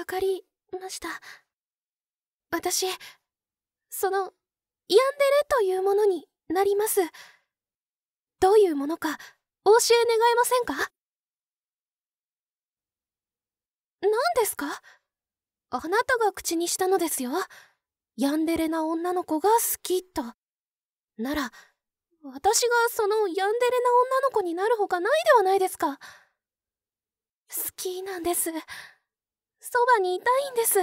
わかりました私そのヤンデレというものになりますどういうものかお教え願えませんか何ですかあなたが口にしたのですよヤンデレな女の子が好きとなら私がそのヤンデレな女の子になるほかないではないですか好きなんですそばにいたいんです。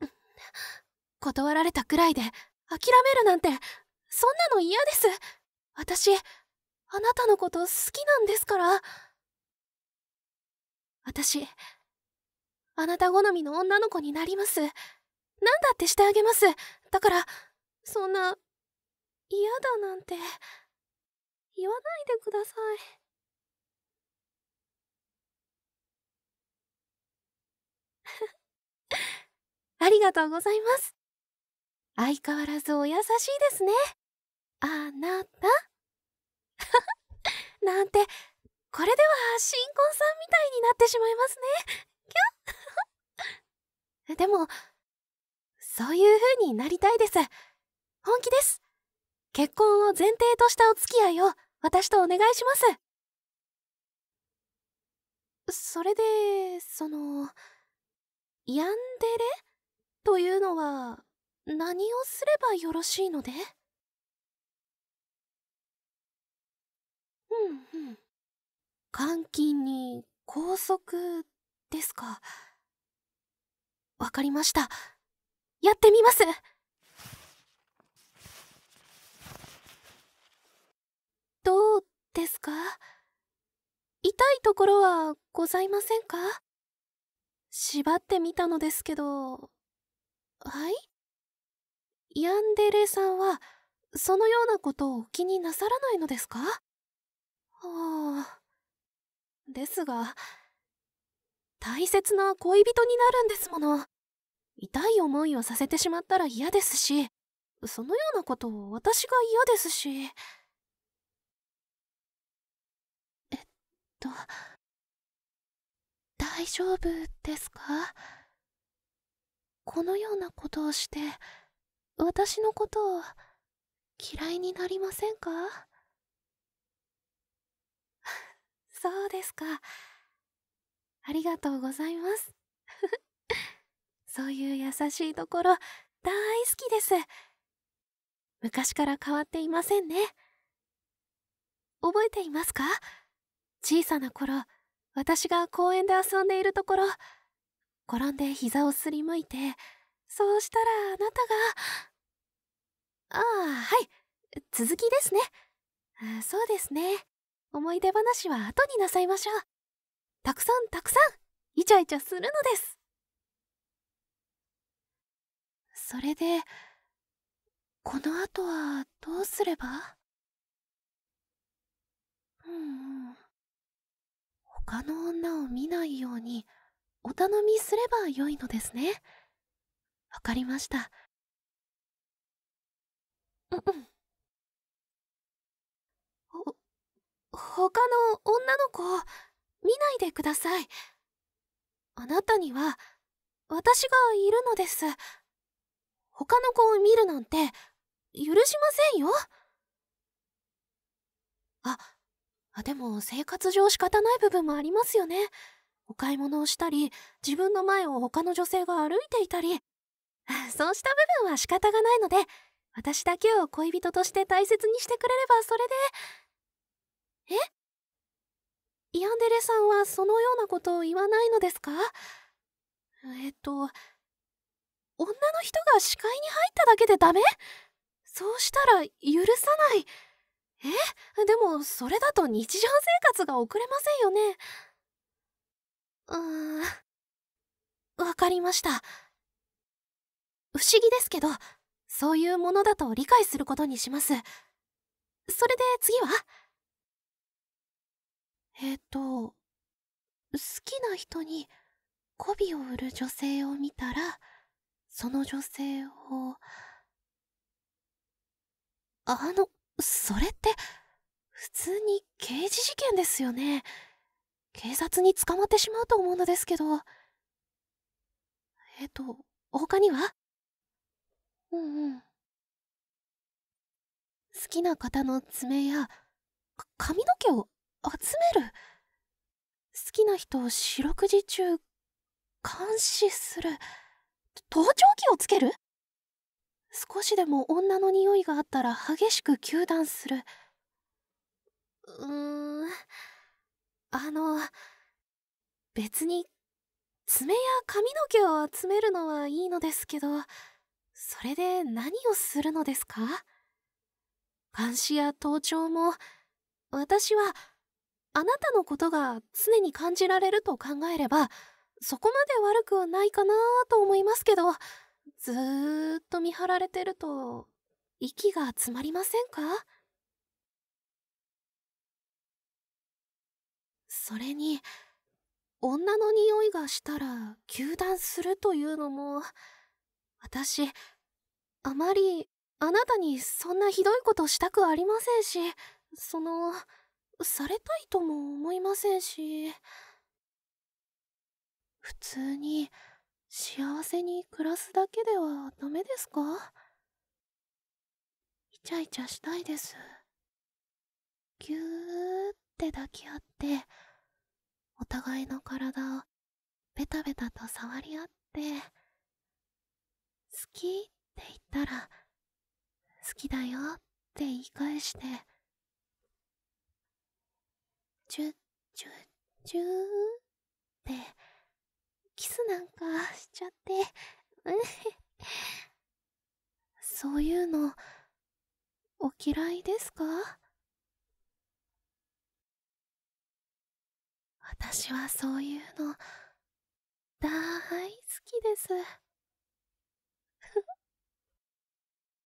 断られたくらいで諦めるなんて、そんなの嫌です。私、あなたのこと好きなんですから。私、あなた好みの女の子になります。何だってしてあげます。だから、そんな、嫌だなんて、言わないでください。ありがとうございます。相変わらずお優しいですね。あなた なんて、これでは新婚さんみたいになってしまいますね。キャ でも、そういう風になりたいです。本気です。結婚を前提としたお付き合いを私とお願いします。それで、その、ヤンデレというのは何をすればよろしいのでうんうん監禁に拘束ですかわかりましたやってみますどうですか痛いところはございませんか縛ってみたのですけどはいヤンデレさんはそのようなことをお気になさらないのですかはあですが大切な恋人になるんですもの痛い思いをさせてしまったら嫌ですしそのようなことを私が嫌ですしえっと大丈夫ですかこのようなことをして私のことを嫌いになりませんか そうですかありがとうございます そういう優しいところ大好きです昔から変わっていませんね覚えていますか小さな頃私が公園で遊んでいるところ転んで膝をすりむいてそうしたらあなたがああはい続きですねそうですね思い出話は後になさいましょうたくさんたくさんイチャイチャするのですそれでこの後はどうすればうん、うん、他の女を見ないようにお頼みすればよいのですねわかりましたうんうんほ他の女の子見ないでくださいあなたには私がいるのです他の子を見るなんて許しませんよあでも生活上仕方ない部分もありますよねお買い物をしたり、自分の前を他の女性が歩いていたり、そうした部分は仕方がないので、私だけを恋人として大切にしてくれればそれで。えイアンデレさんはそのようなことを言わないのですかえっと、女の人が視界に入っただけでダメそうしたら許さない。えでもそれだと日常生活が送れませんよね。うーん。わかりました。不思議ですけど、そういうものだと理解することにします。それで次はえっ、と、好きな人に媚びを売る女性を見たら、その女性を、あの、それって、普通に刑事事件ですよね。警察に捕まってしまうと思うのですけどえっと他にはうんうん好きな方の爪や髪の毛を集める好きな人を四六時中監視する盗聴器をつける少しでも女の匂いがあったら激しく糾弾するうーんあの、別に、爪や髪の毛を集めるのはいいのですけど、それで何をするのですか監視や盗聴も、私は、あなたのことが常に感じられると考えれば、そこまで悪くはないかなと思いますけど、ずーっと見張られてると、息が詰まりませんかそれに女の匂いがしたら糾弾するというのも私あまりあなたにそんなひどいことしたくありませんしそのされたいとも思いませんし普通に幸せに暮らすだけではダメですかイチャイチャしたいですぎゅーって抱き合ってお互いの体をベタベタと触り合って好きって言ったら好きだよって言い返してチュッチュッチューってキスなんかしちゃって そういうのお嫌いですか私はそういうの大好きです。